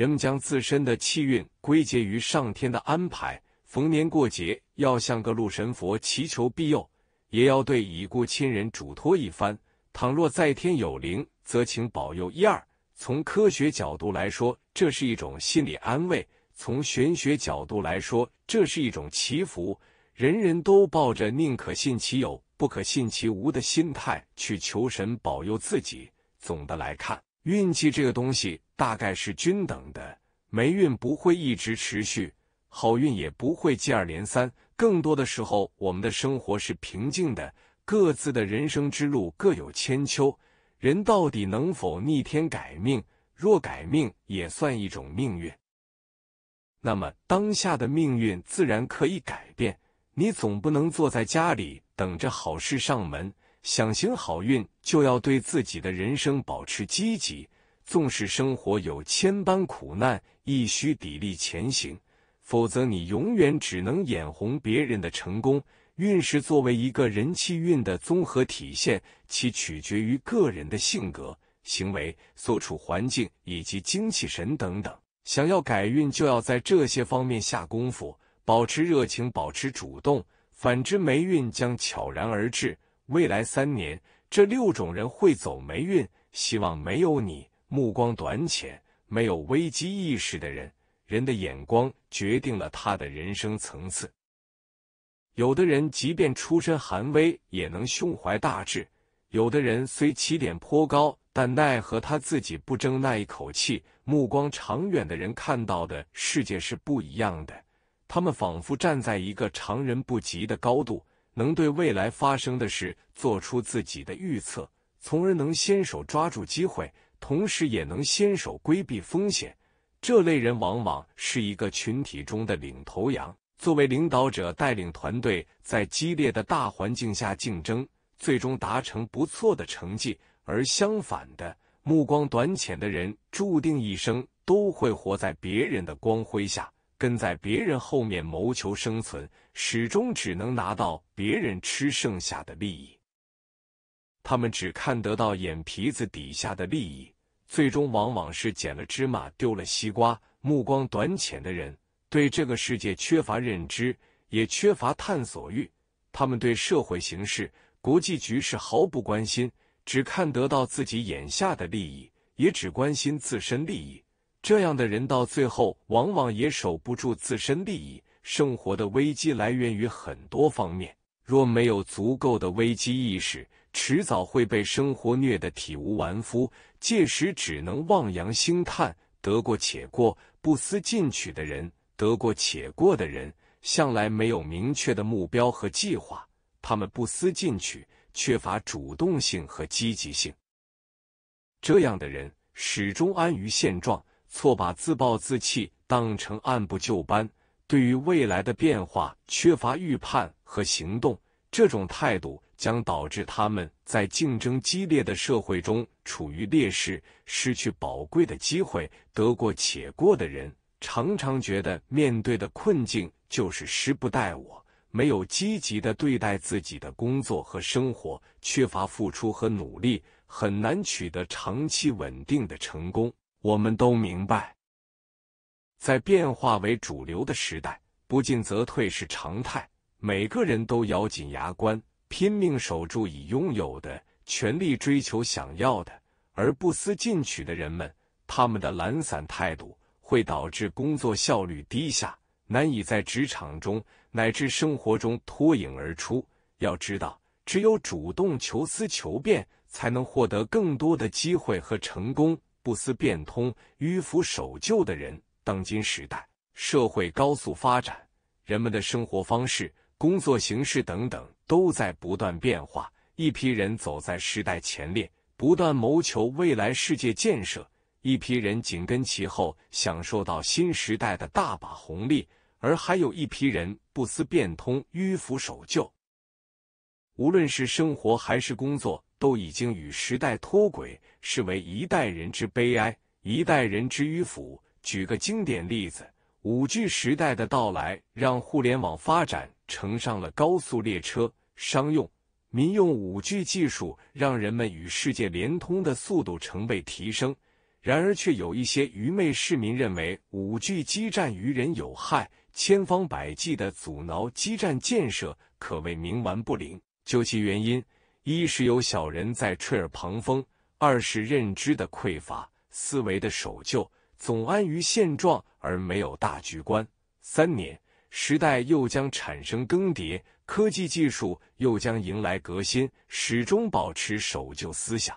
人们将自身的气运归结于上天的安排，逢年过节要向各路神佛祈求庇佑，也要对已故亲人嘱托一番。倘若在天有灵，则请保佑一二。从科学角度来说，这是一种心理安慰；从玄学角度来说，这是一种祈福。人人都抱着宁可信其有，不可信其无的心态去求神保佑自己。总的来看。运气这个东西大概是均等的，霉运不会一直持续，好运也不会接二连三。更多的时候，我们的生活是平静的，各自的人生之路各有千秋。人到底能否逆天改命？若改命也算一种命运，那么当下的命运自然可以改变。你总不能坐在家里等着好事上门。想行好运，就要对自己的人生保持积极。纵使生活有千般苦难，亦需砥砺前行。否则，你永远只能眼红别人的成功。运势作为一个人气运的综合体现，其取决于个人的性格、行为、所处环境以及精气神等等。想要改运，就要在这些方面下功夫，保持热情，保持主动。反之，霉运将悄然而至。未来三年，这六种人会走霉运，希望没有你。目光短浅、没有危机意识的人，人的眼光决定了他的人生层次。有的人即便出身寒微，也能胸怀大志；有的人虽起点颇高，但奈何他自己不争那一口气。目光长远的人看到的世界是不一样的，他们仿佛站在一个常人不及的高度。能对未来发生的事做出自己的预测，从而能先手抓住机会，同时也能先手规避风险。这类人往往是一个群体中的领头羊，作为领导者带领团队在激烈的大环境下竞争，最终达成不错的成绩。而相反的，目光短浅的人，注定一生都会活在别人的光辉下。跟在别人后面谋求生存，始终只能拿到别人吃剩下的利益。他们只看得到眼皮子底下的利益，最终往往是捡了芝麻丢了西瓜。目光短浅的人对这个世界缺乏认知，也缺乏探索欲。他们对社会形势、国际局势毫不关心，只看得到自己眼下的利益，也只关心自身利益。这样的人到最后，往往也守不住自身利益。生活的危机来源于很多方面，若没有足够的危机意识，迟早会被生活虐得体无完肤。届时只能望洋兴叹，得过且过，不思进取的人，得过且过的人，向来没有明确的目标和计划。他们不思进取，缺乏主动性和积极性。这样的人始终安于现状。错把自暴自弃当成按部就班，对于未来的变化缺乏预判和行动，这种态度将导致他们在竞争激烈的社会中处于劣势，失去宝贵的机会。得过且过的人常常觉得面对的困境就是时不待我，没有积极的对待自己的工作和生活，缺乏付出和努力，很难取得长期稳定的成功。我们都明白，在变化为主流的时代，不进则退是常态。每个人都咬紧牙关，拼命守住已拥有的，全力追求想要的，而不思进取的人们，他们的懒散态度会导致工作效率低下，难以在职场中乃至生活中脱颖而出。要知道，只有主动求思求变，才能获得更多的机会和成功。不思变通、迂腐守旧的人。当今时代，社会高速发展，人们的生活方式、工作形式等等都在不断变化。一批人走在时代前列，不断谋求未来世界建设；一批人紧跟其后，享受到新时代的大把红利；而还有一批人不思变通、迂腐守旧。无论是生活还是工作。都已经与时代脱轨，视为一代人之悲哀，一代人之迂腐。举个经典例子，五 G 时代的到来让互联网发展乘上了高速列车，商用、民用五 G 技术让人们与世界连通的速度成倍提升。然而，却有一些愚昧市民认为五 G 基站于人有害，千方百计的阻挠基站建设，可谓冥顽不灵。究其原因。一是有小人在吹耳旁风，二是认知的匮乏，思维的守旧，总安于现状而没有大局观。三年，时代又将产生更迭，科技技术又将迎来革新，始终保持守旧思想，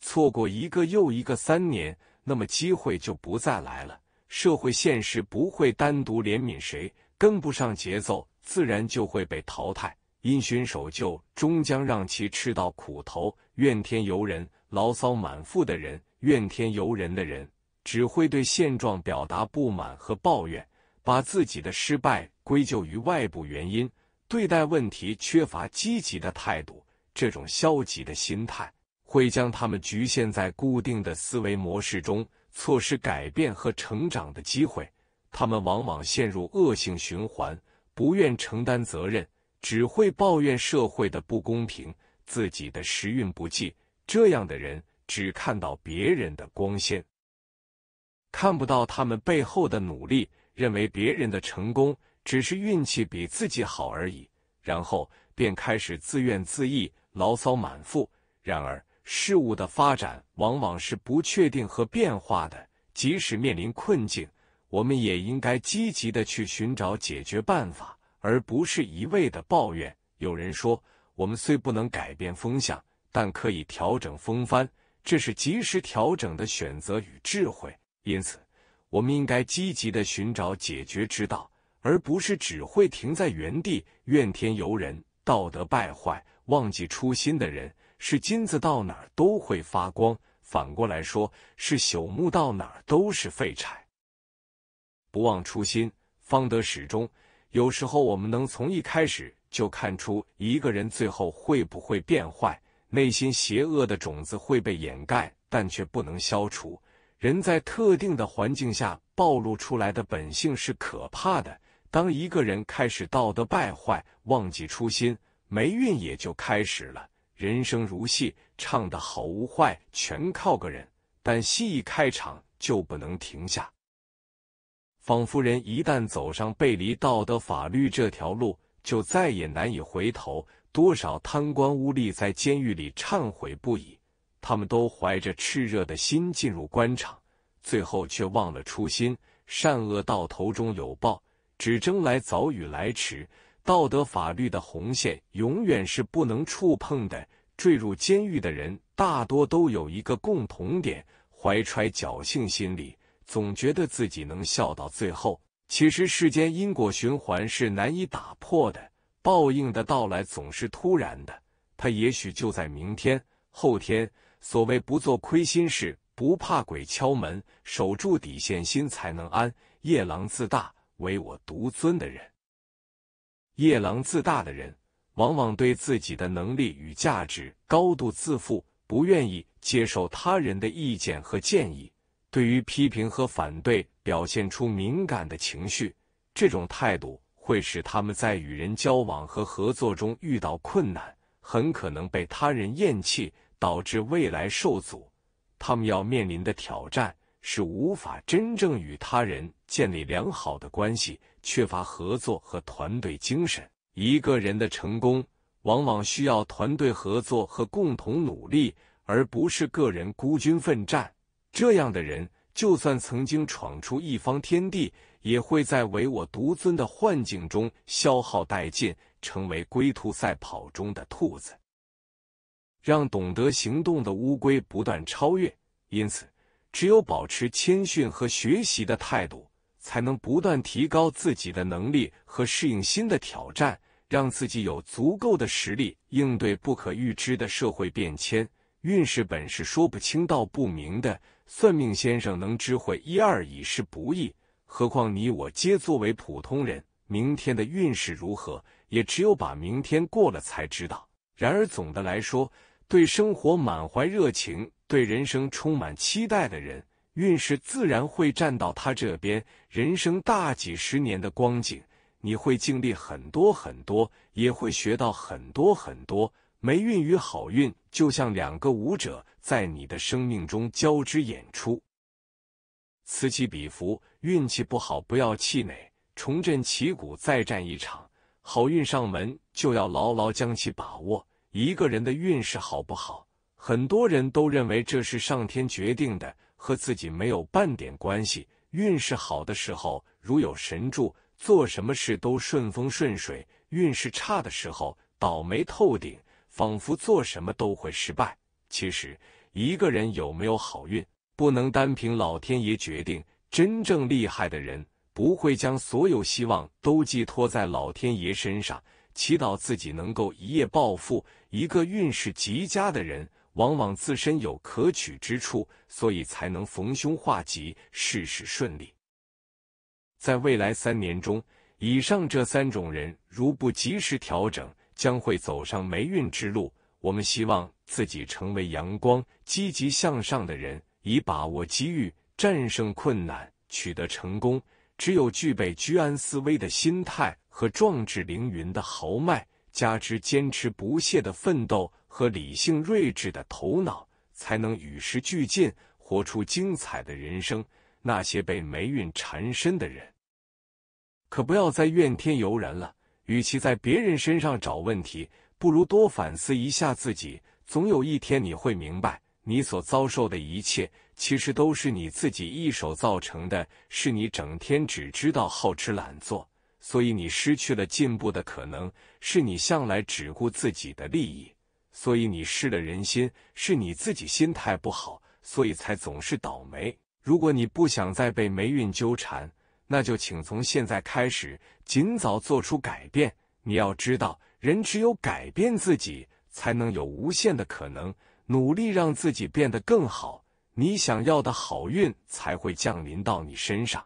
错过一个又一个三年，那么机会就不再来了。社会现实不会单独怜悯谁，跟不上节奏，自然就会被淘汰。因循守旧，终将让其吃到苦头。怨天尤人、牢骚满腹的人，怨天尤人的人只会对现状表达不满和抱怨，把自己的失败归咎于外部原因，对待问题缺乏积极的态度。这种消极的心态会将他们局限在固定的思维模式中，错失改变和成长的机会。他们往往陷入恶性循环，不愿承担责任。只会抱怨社会的不公平，自己的时运不济。这样的人只看到别人的光鲜，看不到他们背后的努力，认为别人的成功只是运气比自己好而已，然后便开始自怨自艾，牢骚满腹。然而，事物的发展往往是不确定和变化的，即使面临困境，我们也应该积极的去寻找解决办法。而不是一味的抱怨。有人说，我们虽不能改变风向，但可以调整风帆，这是及时调整的选择与智慧。因此，我们应该积极的寻找解决之道，而不是只会停在原地怨天尤人、道德败坏、忘记初心的人。是金子到哪都会发光，反过来说，是朽木到哪都是废柴。不忘初心，方得始终。有时候，我们能从一开始就看出一个人最后会不会变坏。内心邪恶的种子会被掩盖，但却不能消除。人在特定的环境下暴露出来的本性是可怕的。当一个人开始道德败坏，忘记初心，霉运也就开始了。人生如戏，唱的好坏全靠个人，但戏一开场就不能停下。仿佛人一旦走上背离道德法律这条路，就再也难以回头。多少贪官污吏在监狱里忏悔不已，他们都怀着炽热的心进入官场，最后却忘了初心。善恶到头终有报，只争来早与来迟。道德法律的红线永远是不能触碰的。坠入监狱的人大多都有一个共同点：怀揣侥幸心理。总觉得自己能笑到最后，其实世间因果循环是难以打破的，报应的到来总是突然的，它也许就在明天、后天。所谓不做亏心事，不怕鬼敲门，守住底线心才能安。夜郎自大、唯我独尊的人，夜郎自大的人往往对自己的能力与价值高度自负，不愿意接受他人的意见和建议。对于批评和反对表现出敏感的情绪，这种态度会使他们在与人交往和合作中遇到困难，很可能被他人厌弃，导致未来受阻。他们要面临的挑战是无法真正与他人建立良好的关系，缺乏合作和团队精神。一个人的成功往往需要团队合作和共同努力，而不是个人孤军奋战。这样的人，就算曾经闯出一方天地，也会在唯我独尊的幻境中消耗殆尽，成为龟兔赛跑中的兔子，让懂得行动的乌龟不断超越。因此，只有保持谦逊和学习的态度，才能不断提高自己的能力和适应新的挑战，让自己有足够的实力应对不可预知的社会变迁。运势本是说不清道不明的，算命先生能知会一二已是不易，何况你我皆作为普通人，明天的运势如何，也只有把明天过了才知道。然而总的来说，对生活满怀热情，对人生充满期待的人，运势自然会站到他这边。人生大几十年的光景，你会经历很多很多，也会学到很多很多。霉运与好运就像两个舞者在你的生命中交织演出，此起彼伏。运气不好，不要气馁，重振旗鼓，再战一场。好运上门，就要牢牢将其把握。一个人的运势好不好，很多人都认为这是上天决定的，和自己没有半点关系。运势好的时候，如有神助，做什么事都顺风顺水；运势差的时候，倒霉透顶。仿佛做什么都会失败。其实，一个人有没有好运，不能单凭老天爷决定。真正厉害的人，不会将所有希望都寄托在老天爷身上，祈祷自己能够一夜暴富。一个运势极佳的人，往往自身有可取之处，所以才能逢凶化吉，事事顺利。在未来三年中，以上这三种人如不及时调整，将会走上霉运之路。我们希望自己成为阳光、积极向上的人，以把握机遇、战胜困难、取得成功。只有具备居安思危的心态和壮志凌云的豪迈，加之坚持不懈的奋斗和理性睿智的头脑，才能与时俱进，活出精彩的人生。那些被霉运缠身的人，可不要再怨天尤人了。与其在别人身上找问题，不如多反思一下自己。总有一天你会明白，你所遭受的一切其实都是你自己一手造成的。是你整天只知道好吃懒做，所以你失去了进步的可能；是你向来只顾自己的利益，所以你失了人心；是你自己心态不好，所以才总是倒霉。如果你不想再被霉运纠缠，那就请从现在开始，尽早做出改变。你要知道，人只有改变自己，才能有无限的可能。努力让自己变得更好，你想要的好运才会降临到你身上。